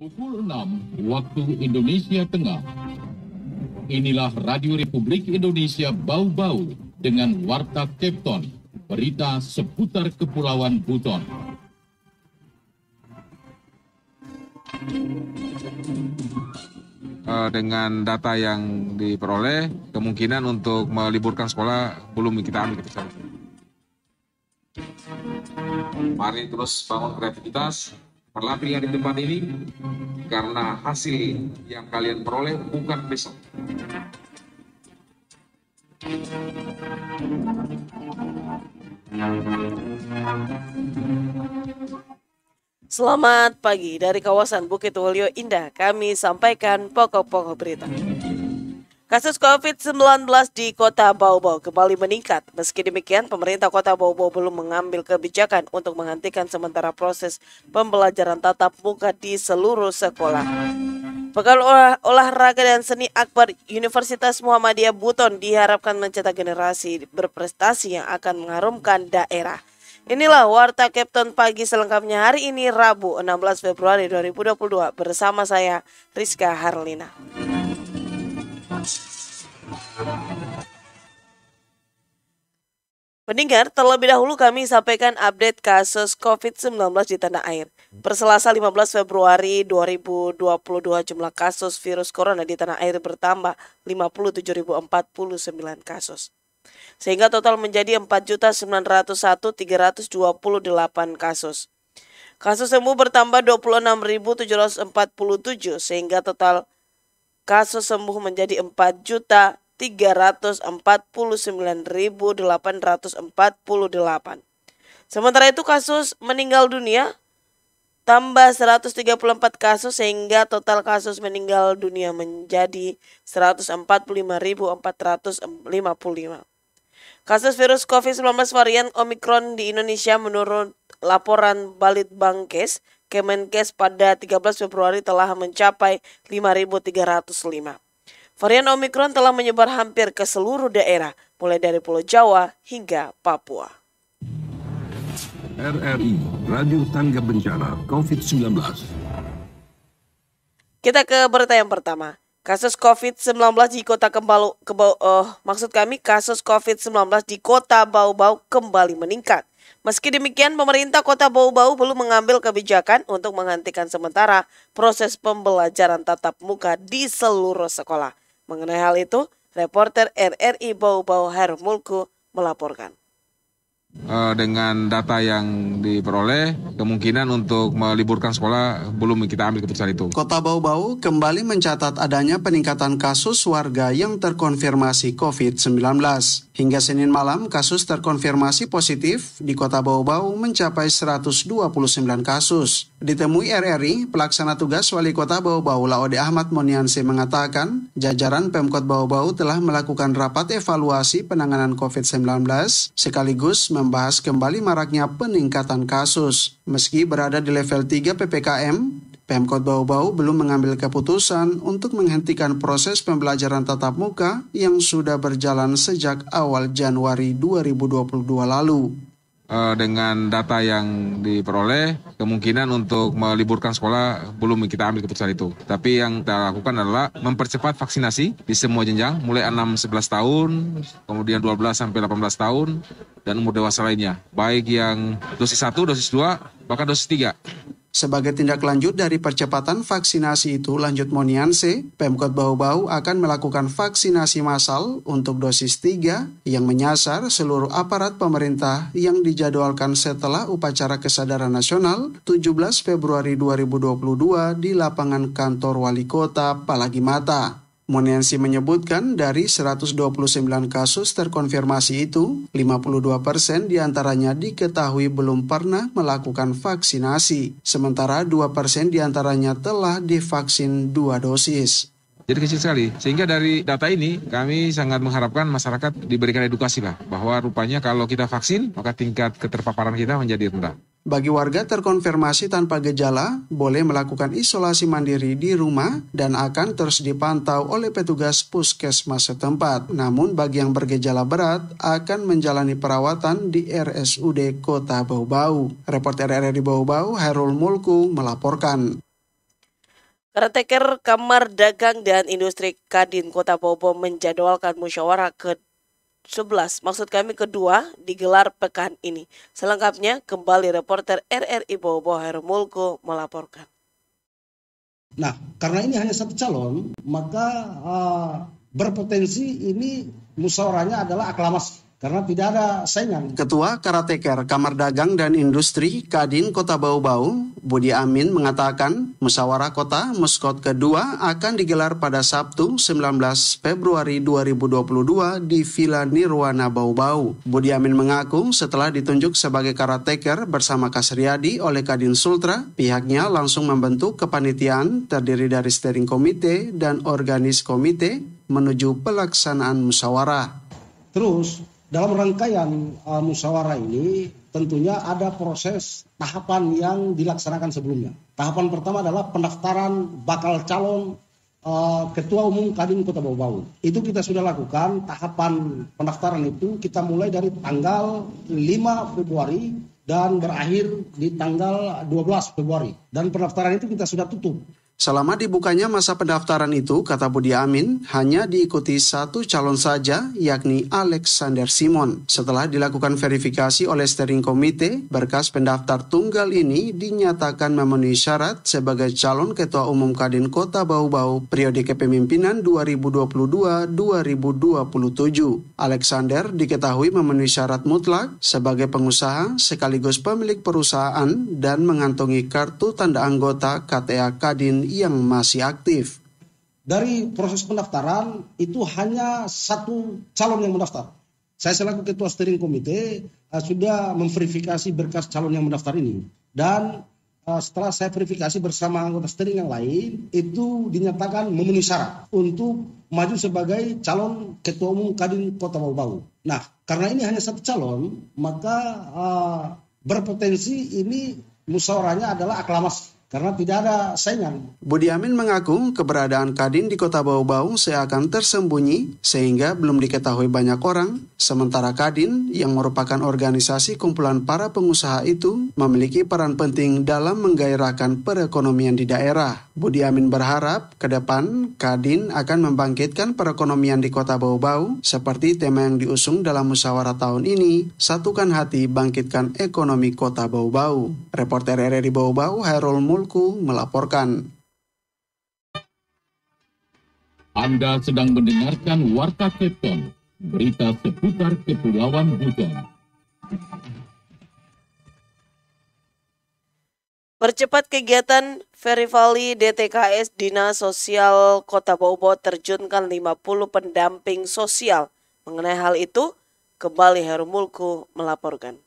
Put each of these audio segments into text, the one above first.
Pukul 6 waktu Indonesia Tengah. Inilah Radio Republik Indonesia Bau-Bau dengan Warta Kepton, berita seputar Kepulauan Buton. Eh, dengan data yang diperoleh, kemungkinan untuk meliburkan sekolah belum kita ambil Mari terus bangun kreativitas, Berlatilah di tempat ini karena hasil yang kalian peroleh bukan besok. Selamat pagi dari kawasan Bukit Wulyo Indah. Kami sampaikan pokok-pokok berita. Kasus COVID-19 di kota Bau-bau kembali meningkat. Meski demikian, pemerintah kota Bau-bau belum mengambil kebijakan untuk menghentikan sementara proses pembelajaran tatap muka di seluruh sekolah. Pekan olah, olahraga dan seni Akbar Universitas Muhammadiyah Buton diharapkan mencetak generasi berprestasi yang akan mengharumkan daerah. Inilah Warta Captain Pagi selengkapnya hari ini Rabu 16 Februari 2022 bersama saya Rizka Harlina. Pendengar, terlebih dahulu kami sampaikan update kasus COVID-19 di tanah air. Perselasa 15 Februari 2022 jumlah kasus virus corona di tanah air bertambah 57.049 kasus. Sehingga total menjadi 4.901.328 kasus. Kasus sembuh bertambah 26.747 sehingga total kasus sembuh menjadi 4.349.848. juta Sementara itu kasus meninggal dunia tambah 134 kasus sehingga total kasus meninggal dunia menjadi 145.455. Kasus virus COVID-19 varian Omikron di Indonesia menurut laporan Balit Bangkes Kemenkes pada 13 Februari telah mencapai 5.305. Varian Omikron telah menyebar hampir ke seluruh daerah, mulai dari Pulau Jawa hingga Papua. RRI, Radio Tangga Bencana COVID-19. Kita ke berita yang pertama. Kasus COVID-19 di kota Kembau, Kembau uh, eh, maksud kami kasus COVID-19 di kota Bau-Bau kembali meningkat. Meski demikian, pemerintah kota Bau-Bau belum mengambil kebijakan untuk menghentikan sementara proses pembelajaran tatap muka di seluruh sekolah. Mengenai hal itu, reporter RRI Bau-Bau Hermulku melaporkan. Eh, dengan data yang diperoleh kemungkinan untuk meliburkan sekolah belum kita ambil keputusan itu. Kota Bau-Bau kembali mencatat adanya peningkatan kasus warga yang terkonfirmasi COVID-19. Hingga Senin malam, kasus terkonfirmasi positif di Kota Bau-Bau mencapai 129 kasus. Ditemui RRI, pelaksana tugas Wali Kota Bau-Bau Laode Ahmad Moniansi mengatakan, jajaran Pemkot Bau-Bau telah melakukan rapat evaluasi penanganan COVID-19 sekaligus membahas kembali maraknya peningkatan kasus. Meski berada di level 3 PPKM, Pemkot Bau-Bau belum mengambil keputusan untuk menghentikan proses pembelajaran tatap muka yang sudah berjalan sejak awal Januari 2022 lalu. Eh, dengan data yang diperoleh kemungkinan untuk meliburkan sekolah belum kita ambil keputusan itu. Tapi yang kita lakukan adalah mempercepat vaksinasi di semua jenjang mulai 6 11 tahun, kemudian 12 18 tahun dan umur dewasa lainnya, baik yang dosis 1, dosis 2, bahkan dosis 3. Sebagai tindak lanjut dari percepatan vaksinasi itu, lanjut Monianse, Pemkot Bau-Bau akan melakukan vaksinasi massal untuk dosis 3 yang menyasar seluruh aparat pemerintah yang dijadwalkan setelah upacara kesadaran nasional 17 Februari 2022 di lapangan kantor wali kota Palagi Palagimata. Monensi menyebutkan dari 129 kasus terkonfirmasi itu, 52 persen diantaranya diketahui belum pernah melakukan vaksinasi, sementara 2 persen diantaranya telah divaksin dua dosis. Jadi kecil sekali. Sehingga dari data ini kami sangat mengharapkan masyarakat diberikan edukasi lah bahwa rupanya kalau kita vaksin maka tingkat keterpaparan kita menjadi rendah. Bagi warga terkonfirmasi tanpa gejala, boleh melakukan isolasi mandiri di rumah dan akan terus dipantau oleh petugas puskesmas setempat. Namun bagi yang bergejala berat, akan menjalani perawatan di RSUD Kota Bau-Bau. Reporter RRI Bau-Bau, Herul Mulku, melaporkan. Karena Kamar Dagang dan Industri Kadin Kota Bobo menjadwalkan musyawarah ke 11, maksud kami kedua, digelar pekan ini. Selengkapnya, kembali reporter RRI Bobo Hermulko melaporkan. Nah, karena ini hanya satu calon, maka uh, berpotensi ini musawaranya adalah aklamasi karena tidak ada saingan. Ketua Karateker Kamar Dagang dan Industri Kadin Kota Bau-Bau, Budi Amin mengatakan musyawarah kota Muskot kedua akan digelar pada Sabtu 19 Februari 2022 di Villa Nirwana Bau-Bau. Budi Amin mengaku setelah ditunjuk sebagai karateker bersama Kasriadi oleh Kadin Sultra, pihaknya langsung membentuk kepanitiaan terdiri dari steering komite dan organis komite menuju pelaksanaan musyawarah. Terus dalam rangkaian uh, musyawarah ini tentunya ada proses tahapan yang dilaksanakan sebelumnya. Tahapan pertama adalah pendaftaran bakal calon uh, ketua umum Kadin Kota Bau. Itu kita sudah lakukan tahapan pendaftaran itu kita mulai dari tanggal 5 Februari dan berakhir di tanggal 12 Februari. Dan pendaftaran itu kita sudah tutup. Selama dibukanya masa pendaftaran itu, kata Budi Amin, hanya diikuti satu calon saja, yakni Alexander Simon. Setelah dilakukan verifikasi oleh steering Committee, berkas pendaftar tunggal ini dinyatakan memenuhi syarat sebagai calon Ketua Umum Kadin Kota Bau-Bau periode kepemimpinan 2022-2027. Alexander diketahui memenuhi syarat mutlak sebagai pengusaha sekaligus pemilik perusahaan dan mengantongi kartu tanda anggota KTA Kadin yang masih aktif. Dari proses pendaftaran itu hanya satu calon yang mendaftar. Saya selaku ketua steering komite uh, sudah memverifikasi berkas calon yang mendaftar ini dan uh, setelah saya verifikasi bersama anggota steering yang lain itu dinyatakan memenuhi syarat untuk maju sebagai calon ketua umum Kadin Kota Bau. bau Nah, karena ini hanya satu calon, maka uh, berpotensi ini musyawarahnya adalah aklamasi karena tidak ada saingan. Budi Amin mengaku keberadaan Kadin di kota Bau-Bau seakan tersembunyi sehingga belum diketahui banyak orang, sementara Kadin yang merupakan organisasi kumpulan para pengusaha itu memiliki peran penting dalam menggairahkan perekonomian di daerah. Budi Amin berharap ke depan Kadin akan membangkitkan perekonomian di Kota Bau-Bau seperti tema yang diusung dalam musyawarah tahun ini, Satukan Hati Bangkitkan Ekonomi Kota Bau-Bau. Reporter RRI Bau-Bau Hairul Mulku melaporkan. Anda sedang mendengarkan Warta Kepton, berita seputar Kepulauan Buton. Percepat kegiatan Ferivali DTKS Dinas Sosial Kota Bobot terjunkan 50 pendamping sosial. Mengenai hal itu, kembali Herumulku melaporkan.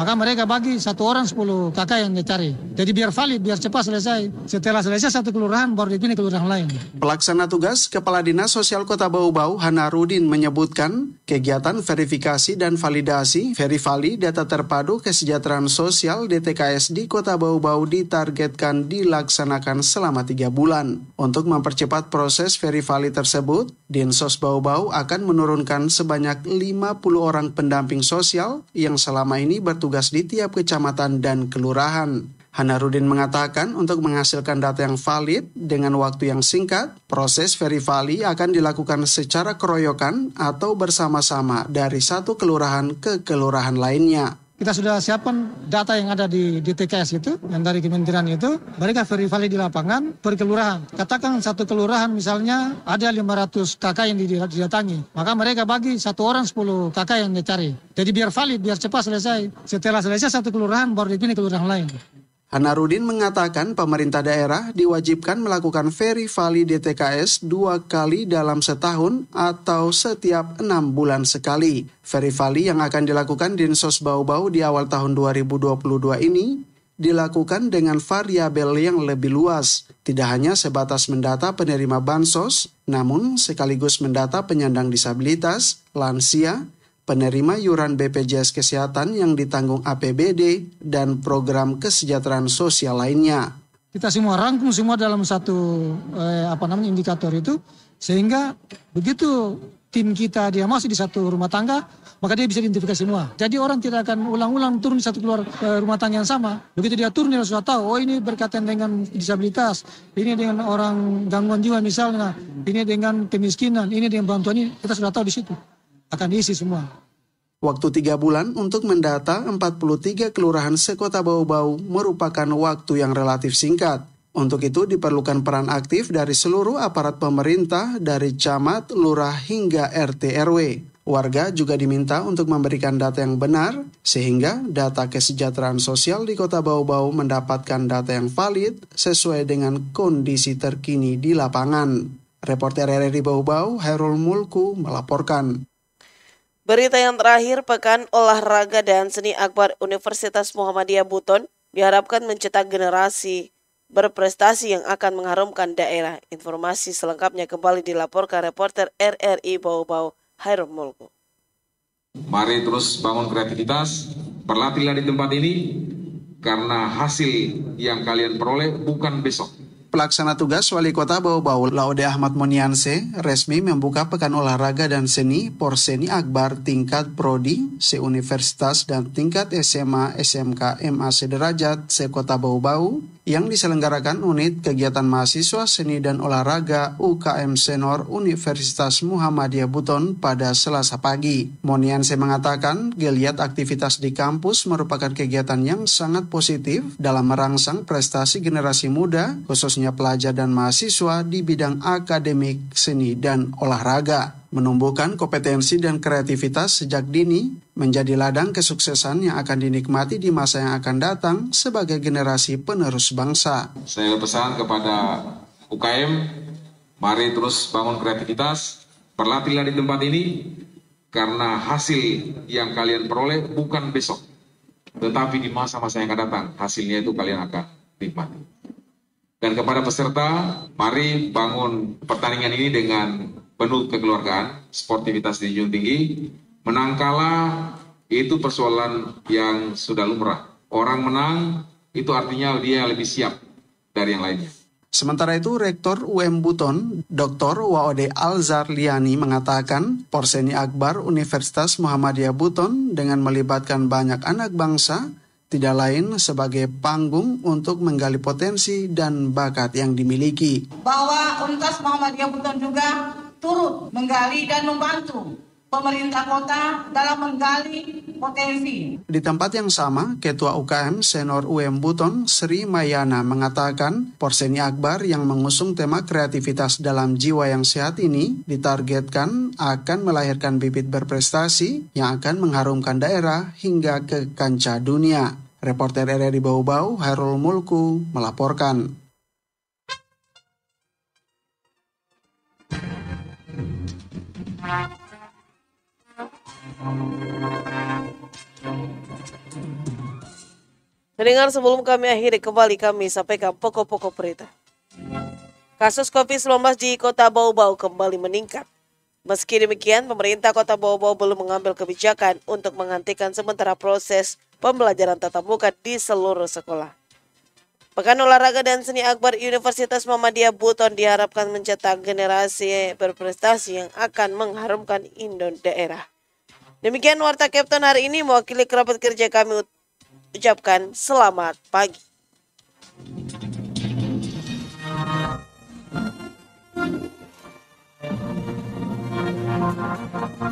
Maka mereka bagi satu orang 10 kakak yang dicari. Jadi biar valid, biar cepat selesai. Setelah selesai satu kelurahan baru dipilih kelurahan lain. Pelaksana tugas Kepala Dinas Sosial Kota Bau-Bau Hana Rudin, menyebutkan kegiatan verifikasi dan validasi verifali Data Terpadu Kesejahteraan Sosial DTKS di Kota Bau-Bau ditargetkan dilaksanakan selama tiga bulan. Untuk mempercepat proses verifali tersebut, Densos Bau-Bau akan menurunkan sebanyak 50 orang pendamping sosial yang selama ini bertugas di tiap kecamatan dan kelurahan. Hanarudin mengatakan untuk menghasilkan data yang valid dengan waktu yang singkat, proses verifali akan dilakukan secara keroyokan atau bersama-sama dari satu kelurahan ke kelurahan lainnya kita sudah siapkan data yang ada di DTKS itu, yang dari kementerian itu, mereka verifikasi di lapangan per kelurahan. Katakan satu kelurahan misalnya ada 500 kakak yang didatangi, maka mereka bagi satu orang 10 kakak yang dicari. Jadi biar valid, biar cepat selesai. Setelah selesai satu kelurahan baru dipilih kelurahan lain. Hanarudin mengatakan pemerintah daerah diwajibkan melakukan verifali DTKS dua kali dalam setahun atau setiap enam bulan sekali. Verifali yang akan dilakukan Dinsos Bau-Bau di awal tahun 2022 ini dilakukan dengan variabel yang lebih luas, tidak hanya sebatas mendata penerima bansos, namun sekaligus mendata penyandang disabilitas, lansia, penerima Yuran BPJS Kesehatan yang ditanggung APBD, dan program kesejahteraan sosial lainnya. Kita semua rangkum semua dalam satu eh, apa namanya indikator itu sehingga begitu tim kita dia masih di satu rumah tangga, maka dia bisa identifikasi semua. Jadi orang tidak akan ulang-ulang turun di satu keluar eh, rumah tangga yang sama. Begitu dia turun dia sudah tahu, oh ini berkaitan dengan disabilitas, ini dengan orang gangguan jiwa misalnya, ini dengan kemiskinan, ini dengan bantuan ini, kita sudah tahu di situ akan diisi semua. Waktu tiga bulan untuk mendata 43 kelurahan sekota bau-bau merupakan waktu yang relatif singkat. Untuk itu diperlukan peran aktif dari seluruh aparat pemerintah dari camat, lurah hingga RT RW. Warga juga diminta untuk memberikan data yang benar sehingga data kesejahteraan sosial di Kota Bau-Bau mendapatkan data yang valid sesuai dengan kondisi terkini di lapangan. Reporter RRI Bau-Bau Hairul Mulku melaporkan. Berita yang terakhir, Pekan Olahraga dan Seni Akbar Universitas Muhammadiyah Buton diharapkan mencetak generasi berprestasi yang akan mengharumkan daerah. Informasi selengkapnya kembali dilaporkan reporter RRI Bau-Bau Hairul Mulku. Mari terus bangun kreativitas, berlatihlah di tempat ini, karena hasil yang kalian peroleh bukan besok, Pelaksana tugas Wali Kota Bau-Bau Laude Ahmad Monianse resmi membuka Pekan Olahraga dan Seni Porseni Akbar tingkat Prodi, se-Universitas dan tingkat SMA, SMK, MA sederajat, se-Kota Bau-Bau yang diselenggarakan unit kegiatan mahasiswa seni dan olahraga UKM Senor Universitas Muhammadiyah Buton pada Selasa pagi. Monianse mengatakan geliat aktivitas di kampus merupakan kegiatan yang sangat positif dalam merangsang prestasi generasi muda, khususnya pelajar dan mahasiswa di bidang akademik, seni, dan olahraga menumbuhkan kompetensi dan kreativitas sejak dini menjadi ladang kesuksesan yang akan dinikmati di masa yang akan datang sebagai generasi penerus bangsa. Saya pesan kepada UKM, mari terus bangun kreativitas, berlatihlah di tempat ini, karena hasil yang kalian peroleh bukan besok, tetapi di masa-masa yang akan datang, hasilnya itu kalian akan nikmati. Dan kepada peserta, mari bangun pertandingan ini dengan penuh kekeluargaan, sportivitas dijunjung tinggi, menangkala itu persoalan yang sudah lumrah. Orang menang itu artinya dia lebih siap dari yang lainnya. Sementara itu, Rektor UM Buton, Dr. Waode Alzar Liani mengatakan, Porseni Akbar Universitas Muhammadiyah Buton dengan melibatkan banyak anak bangsa, tidak lain sebagai panggung untuk menggali potensi dan bakat yang dimiliki. Bahwa Universitas Muhammadiyah Buton juga turut menggali dan membantu pemerintah kota dalam menggali potensi. Di tempat yang sama, Ketua UKM Senor UM Buton Sri Mayana mengatakan, Porseni Akbar yang mengusung tema kreativitas dalam jiwa yang sehat ini ditargetkan akan melahirkan bibit berprestasi yang akan mengharumkan daerah hingga ke kancah dunia. Reporter RRI Bau-Bau, Harul Mulku, melaporkan. Mendengar sebelum kami akhiri kembali kami sampaikan pokok-pokok berita. Kasus COVID-19 di kota Bau-Bau kembali meningkat. Meski demikian, pemerintah kota Bau-Bau belum mengambil kebijakan untuk menghentikan sementara proses pembelajaran tatap muka di seluruh sekolah. Pekan Olahraga dan Seni Akbar Universitas Muhammadiyah Buton diharapkan mencetak generasi berprestasi yang akan mengharumkan Indon daerah. Demikian Warta Captain hari ini mewakili kerabat kerja kami ucapkan selamat pagi. Thank you.